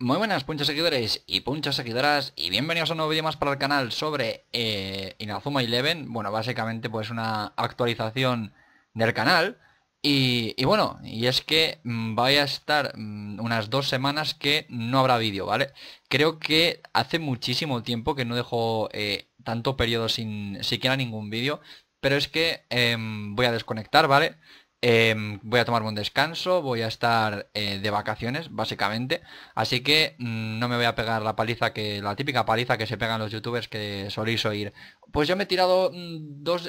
Muy buenas punchos seguidores y punchas seguidoras y bienvenidos a un nuevo vídeo más para el canal sobre eh, Inazuma Eleven Bueno, básicamente pues una actualización del canal y, bueno, y es que mm, vaya a estar mm, unas dos semanas que no habrá vídeo, ¿vale? Creo que hace muchísimo tiempo que no dejo eh, tanto periodo sin siquiera ningún vídeo Pero es que em, voy a desconectar, ¿vale? Em, voy a tomarme un descanso, voy a estar eh, de vacaciones, básicamente. Así que mm, no me voy a pegar la paliza que, la típica paliza que se pegan los youtubers que solís oír. Pues yo me he tirado mm,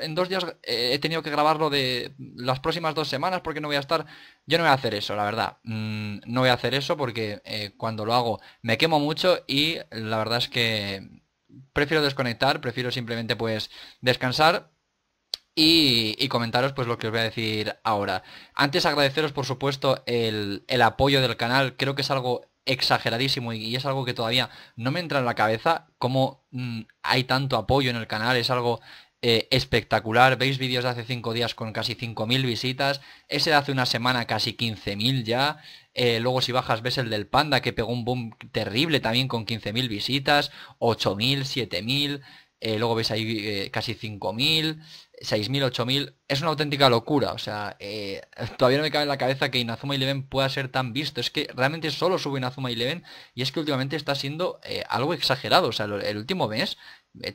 en dos días eh, he tenido que grabarlo de las próximas dos semanas porque no voy a estar. Yo no voy a hacer eso, la verdad. Mm, no voy a hacer eso porque eh, cuando lo hago me quemo mucho y la verdad es que prefiero desconectar, prefiero simplemente pues descansar y, comentaros pues lo que os voy a decir ahora. Antes agradeceros por supuesto el, apoyo del canal, creo que es algo exageradísimo y, es algo que todavía no me entra en la cabeza, cómo mm, hay tanto apoyo en el canal, es algo eh, espectacular, veis vídeos de hace 5 días con casi 5.000 visitas, ese de hace una semana casi 15.000 ya, eh, luego si bajas ves el del panda que pegó un boom terrible también con 15.000 visitas, 8.000, 7.000... Eh, luego ves ahí eh, casi 5.000, 6.000, 8.000. Es una auténtica locura. O sea, eh, todavía no me cabe en la cabeza que Inazuma Eleven pueda ser tan visto. Es que realmente solo sube Inazuma Eleven y es que últimamente está siendo algo exagerado. O sea, el, último mes,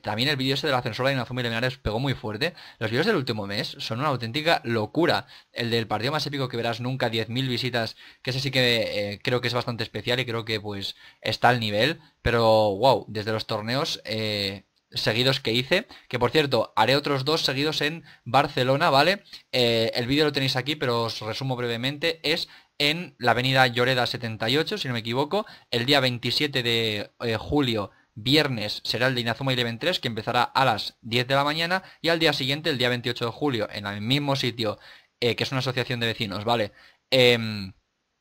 también el vídeo ese de la censura de Inazuma Eleven Ares pegó muy fuerte. Los vídeos del último mes son una auténtica locura. El del partido más épico que verás nunca, 10.000 visitas, que ese sí que creo que es bastante especial y creo que pues está al nivel. Pero wow, desde los torneos seguidos que hice, que por cierto, haré otros dos seguidos en Barcelona, ¿vale? Eh, el vídeo lo tenéis aquí, pero os resumo brevemente, es en la avenida Lloreda 78, si no me equivoco, el día 27 de eh, julio viernes será el de Inazuma Eleven 3 que empezará a las 10 de la mañana y al día siguiente, el día 28 de julio, en el mismo sitio, eh, que es una asociación de vecinos, ¿vale? Em,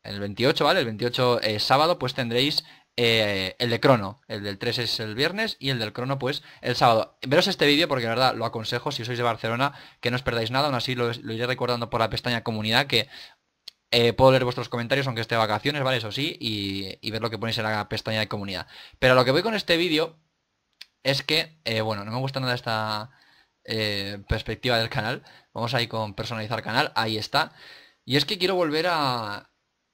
el 28, ¿vale? El 28 sábado pues tendréis eh, el de Crono, el del 3 es el viernes y el del Crono pues el sábado. Veros este vídeo porque la verdad lo aconsejo si sois de Barcelona que no os perdáis nada, aún así lo, iré recordando por la pestaña comunidad que eh, puedo leer vuestros comentarios aunque esté de vacaciones, ¿vale? Eso sí, y, ver lo que ponéis en la pestaña de comunidad. Pero lo que voy con este vídeo es que, eh, bueno, no me gusta nada esta perspectiva del canal. Vamos ahí con personalizar canal, ahí está. Y es que quiero volver a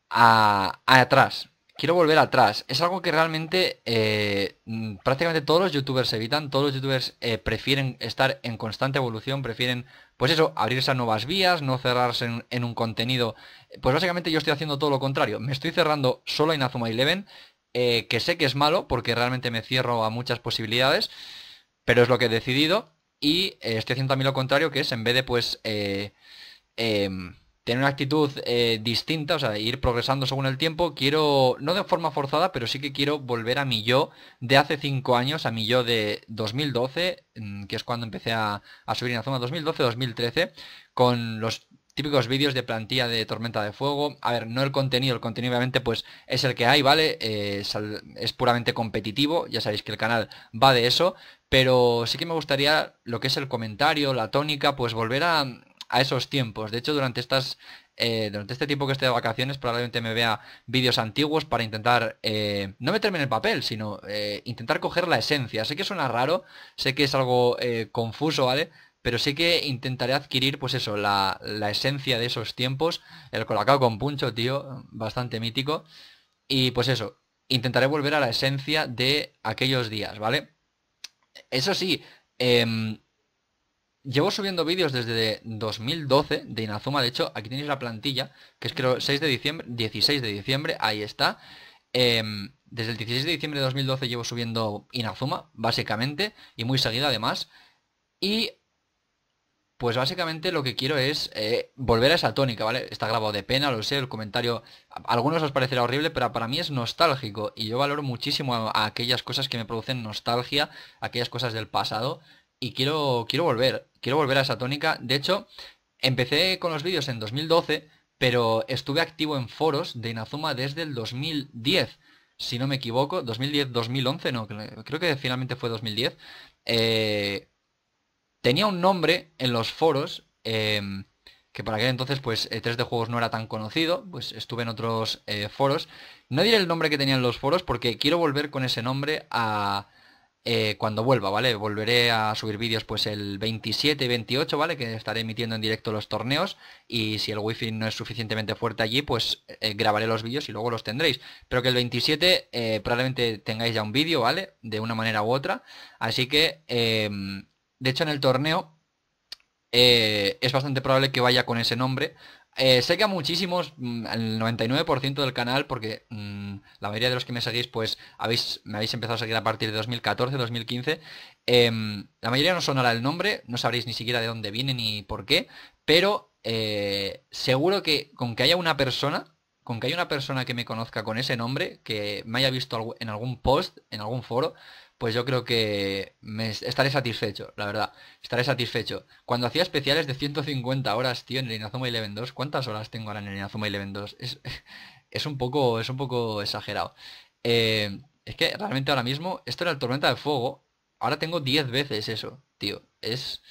atrás quiero volver atrás. Es algo que realmente eh, prácticamente todos los youtubers evitan, todos los youtubers eh, prefieren estar en constante evolución, prefieren, pues eso, abrirse a nuevas vías, no cerrarse en, un contenido. Pues básicamente yo estoy haciendo todo lo contrario. Me estoy cerrando solo en Azuma 11. que sé que es malo porque realmente me cierro a muchas posibilidades, pero es lo que he decidido y eh, estoy haciendo también lo contrario, que es en vez de pues... Em, tener una actitud eh, distinta, o sea, ir progresando según el tiempo. Quiero, no de forma forzada, pero sí que quiero volver a mi yo de hace cinco años, a mi yo de 2012, mm, que es cuando empecé a, subir en la zona 2012-2013, con los típicos vídeos de plantilla de Tormenta de Fuego. A ver, no el contenido, el contenido obviamente pues es el que hay, ¿vale? Eh, es puramente competitivo, ya sabéis que el canal va de eso, pero sí que me gustaría lo que es el comentario, la tónica, pues volver a, a esos tiempos. De hecho, durante estas eh, durante este tiempo que esté de vacaciones probablemente me vea vídeos antiguos para intentar eh, no meterme en el papel, sino eh, intentar coger la esencia. Sé que suena raro, sé que es algo confuso, ¿vale? Pero sí que intentaré adquirir, pues eso, la, esencia de esos tiempos. El colacao con puncho, tío, bastante mítico. Y pues eso, intentaré volver a la esencia de aquellos días, ¿vale? Eso sí, em, Llevo subiendo vídeos desde 2012 de Inazuma, de hecho, aquí tenéis la plantilla, que es creo 6 de diciembre, 16 de diciembre, ahí está. Em, desde el 16 de diciembre de 2012 llevo subiendo Inazuma, básicamente, y muy seguida además. Y pues básicamente lo que quiero es eh, volver a esa tónica, ¿vale? Está grabado de pena, lo sé, el comentario algunos os parecerá horrible, pero para mí es nostálgico y yo valoro muchísimo a aquellas cosas que me producen nostalgia, aquellas cosas del pasado y quiero, quiero volver, quiero volver a esa tónica. De hecho, empecé con los vídeos en 2012, pero estuve activo en foros de Inazuma desde el 2010, si no me equivoco, 2010-2011, no, creo que finalmente fue 2010. Eh, tenía un nombre en los foros, em, que para aquel entonces pues 3D e Juegos no era tan conocido, pues estuve en otros eh, foros. No diré el nombre que tenía en los foros porque quiero volver con ese nombre a eh, cuando vuelva, ¿vale? Volveré a subir vídeos pues el 27 y 28, ¿vale? Que estaré emitiendo en directo los torneos y si el wifi no es suficientemente fuerte allí, pues eh, grabaré los vídeos y luego los tendréis. Pero que el 27 eh, probablemente tengáis ya un vídeo, ¿vale? De una manera u otra. Así que, em, de hecho en el torneo es bastante probable que vaya con ese nombre eh, sé que a muchísimos, el mm, 99% del canal, porque mm, la mayoría de los que me seguís, pues habéis, me habéis empezado a seguir a partir de 2014, 2015. Em, la mayoría no sonará el nombre, no sabréis ni siquiera de dónde viene ni por qué, pero eh, seguro que con que haya una persona, con que haya una persona que me conozca con ese nombre, que me haya visto en algún post, en algún foro, pues yo creo que estaré satisfecho, la verdad. Estaré satisfecho. Cuando hacía especiales de 150 horas, tío, en el Inazuma Eleven 2, ¿cuántas horas tengo ahora en el Inazuma Eleven 2? Es, es un poco, es un poco exagerado. Eh, es que realmente ahora mismo, esto era el Tormenta de Fuego, ahora tengo 10 veces eso, tío. Es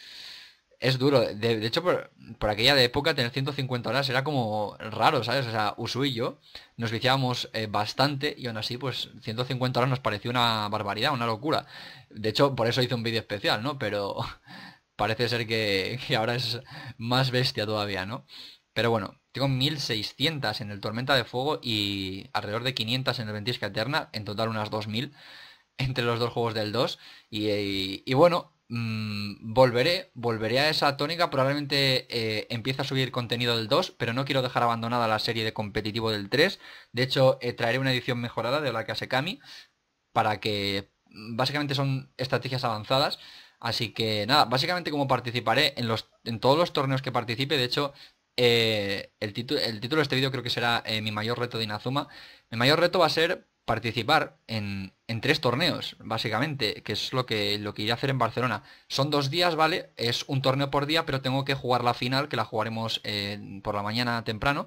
es duro. De, hecho, por, aquella época tener 150 horas era como raro, ¿sabes? O sea, Usu yo nos viciábamos eh, bastante y aún así, pues 150 horas nos pareció una barbaridad, una locura. De hecho, por eso hice un vídeo especial, ¿no? Pero parece ser que, ahora es más bestia todavía, ¿no? Pero bueno, tengo 1600 en el Tormenta de Fuego y alrededor de 500 en el Ventisca Eterna, en total unas 2000 entre los dos juegos del 2. Eh, y bueno, Mm, volveré, volveré a esa tónica, probablemente eh, empiece a subir contenido del 2, pero no quiero dejar abandonada la serie de competitivo del 3. De hecho, eh, traeré una edición mejorada de la que hace kami para que mm, básicamente son estrategias avanzadas. Así que nada, básicamente como participaré en, los, en todos los torneos que participe, de hecho, eh, el, título, el título de este vídeo creo que será eh, mi mayor reto de Inazuma. Mi mayor reto va a ser participar en, en tres torneos, básicamente, que es lo que, lo que iré a hacer en Barcelona. Son dos días, ¿vale? Es un torneo por día, pero tengo que jugar la final, que la jugaremos eh, por la mañana temprano.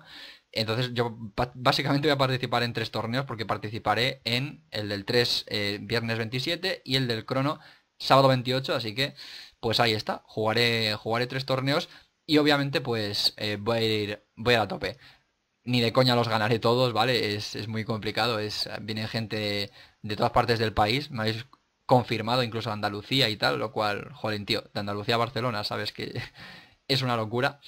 Entonces yo básicamente voy a participar en tres torneos porque participaré en el del 3 eh, viernes 27 y el del crono sábado 28, así que pues ahí está, jugaré, jugaré tres torneos y obviamente pues eh, voy, a ir, voy a ir a tope ni de coña los ganaré todos, ¿vale? Es, muy complicado, es, viene gente de todas partes del país, me habéis confirmado incluso Andalucía y tal, lo cual, joder, tío, de Andalucía a Barcelona, sabes que es una locura.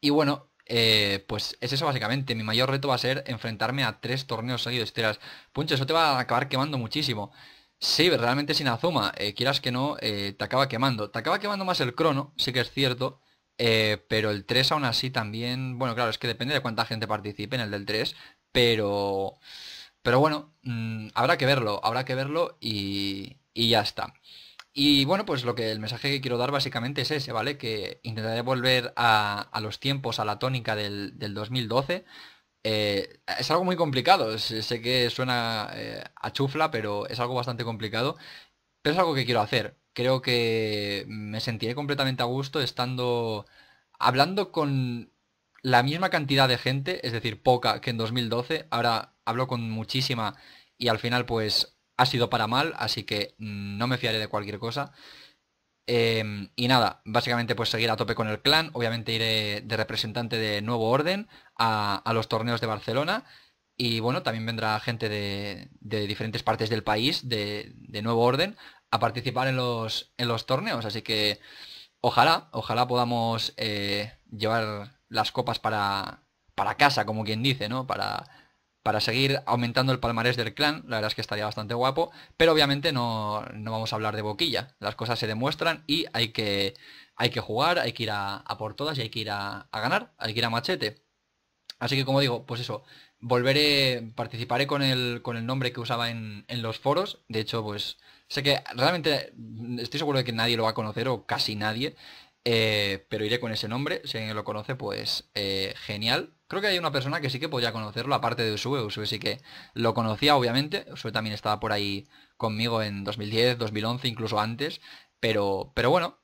Y bueno, eh, pues es eso básicamente, mi mayor reto va a ser enfrentarme a tres torneos seguidos. tiras dirás, eso te va a acabar quemando muchísimo. Sí, realmente sin Azuma, eh, quieras que no, eh, te acaba quemando. Te acaba quemando más el crono, sí que es cierto, eh, pero el 3 aún así también, bueno, claro, es que depende de cuánta gente participe en el del 3, pero, pero bueno, mm, habrá que verlo, habrá que verlo y, y ya está. Y bueno, pues lo que el mensaje que quiero dar básicamente es ese, ¿vale? Que intentaré volver a, los tiempos, a la tónica del, 2012. Eh, es algo muy complicado, sé que suena eh, a chufla, pero es algo bastante complicado. Pero es algo que quiero hacer creo que me sentiré completamente a gusto estando hablando con la misma cantidad de gente, es decir, poca que en 2012. Ahora hablo con muchísima y al final pues ha sido para mal, así que no me fiaré de cualquier cosa. Em, y nada, básicamente pues seguir a tope con el clan, obviamente iré de representante de Nuevo Orden a, los torneos de Barcelona y bueno, también vendrá gente de, diferentes partes del país de, de Nuevo Orden a participar en los, en los torneos. Así que ojalá, ojalá podamos eh, llevar las copas para, para casa, como quien dice, ¿no? Para, para seguir aumentando el palmarés del clan, la verdad es que estaría bastante guapo, pero obviamente no, vamos a hablar de boquilla, las cosas se demuestran y hay que, hay que jugar, hay que ir a, por todas y hay que ir a, ganar, hay que ir a machete. Así que como digo, pues eso, volveré, participaré con el, con el nombre que usaba en, en los foros, de hecho pues Sé que realmente mm, estoy seguro de que nadie lo va a conocer o casi nadie, eh, pero iré con ese nombre. Si alguien lo conoce, pues eh, genial. Creo que hay una persona que sí que podría conocerlo, aparte de Usube. Usue sí que lo conocía, obviamente. Usue también estaba por ahí conmigo en 2010, 2011, incluso antes. Pero, pero bueno,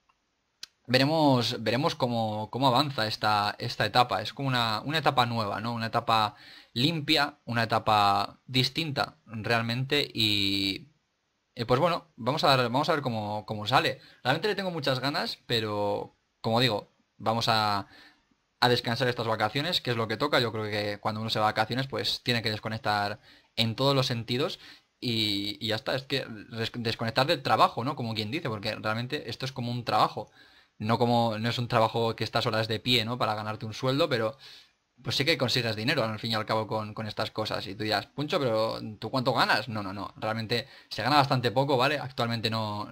veremos, veremos cómo, avanza esta, esta etapa. Es como una, una etapa nueva, ¿no? Una etapa limpia, una etapa distinta realmente y eh, pues bueno, vamos a, ver, vamos a ver cómo, sale. Realmente le tengo muchas ganas, pero como digo, vamos a, descansar estas vacaciones, que es lo que toca. Yo creo que cuando uno se va a vacaciones, pues tiene que desconectar en todos los sentidos y, y ya está. Es que desconectar del trabajo, ¿no? Como quien dice, porque realmente esto es como un trabajo. No como no es un trabajo que estás horas de pie, ¿no? Para ganarte un sueldo, pero pues sí que consigues dinero al fin y al cabo con, estas cosas. Y tú dirás, Puncho, pero ¿tú cuánto ganas? No, no, no. Realmente se gana bastante poco, ¿vale? Actualmente eh, no,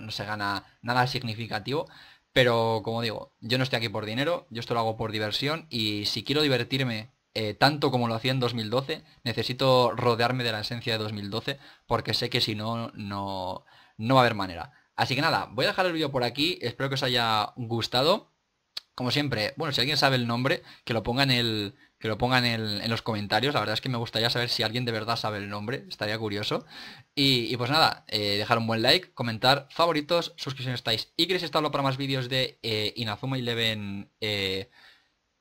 no, se gana nada significativo. Pero como digo, yo no estoy aquí por dinero, yo esto lo hago por diversión y si quiero divertirme eh, tanto como lo hacía en 2012, necesito rodearme de la esencia de 2012 porque sé que si no, no, no va a haber manera. Así que nada, voy a dejar el vídeo por aquí, espero que os haya gustado como siempre, bueno, si alguien sabe el nombre, que lo ponga el, que lo pongan en, los comentarios. La verdad es que me gustaría saber si alguien de verdad sabe el nombre, estaría curioso. Y, pues nada, eh, dejar un buen like, comentar, favoritos, suscripciones estáis. Y queréis estarlo para más vídeos de eh, Inazuma Eleven eh,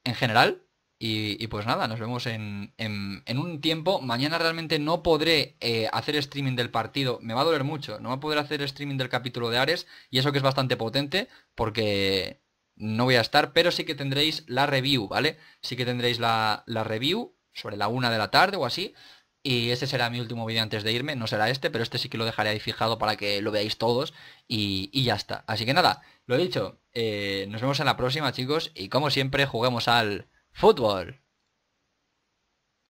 en general. Y, pues nada, nos vemos en, en, un tiempo. Mañana realmente no podré eh, hacer streaming del partido. Me va a doler mucho. No va a poder hacer streaming del capítulo de Ares. Y eso que es bastante potente. Porque no voy a estar, pero sí que tendréis la review, ¿vale? Sí que tendréis la, review sobre la una de la tarde o así. Y ese será mi último vídeo antes de irme, no será este, pero este sí que lo dejaré ahí fijado para que lo veáis todos y, y ya está. Así que nada, lo he dicho, eh, nos vemos en la próxima chicos y como siempre juguemos al fútbol.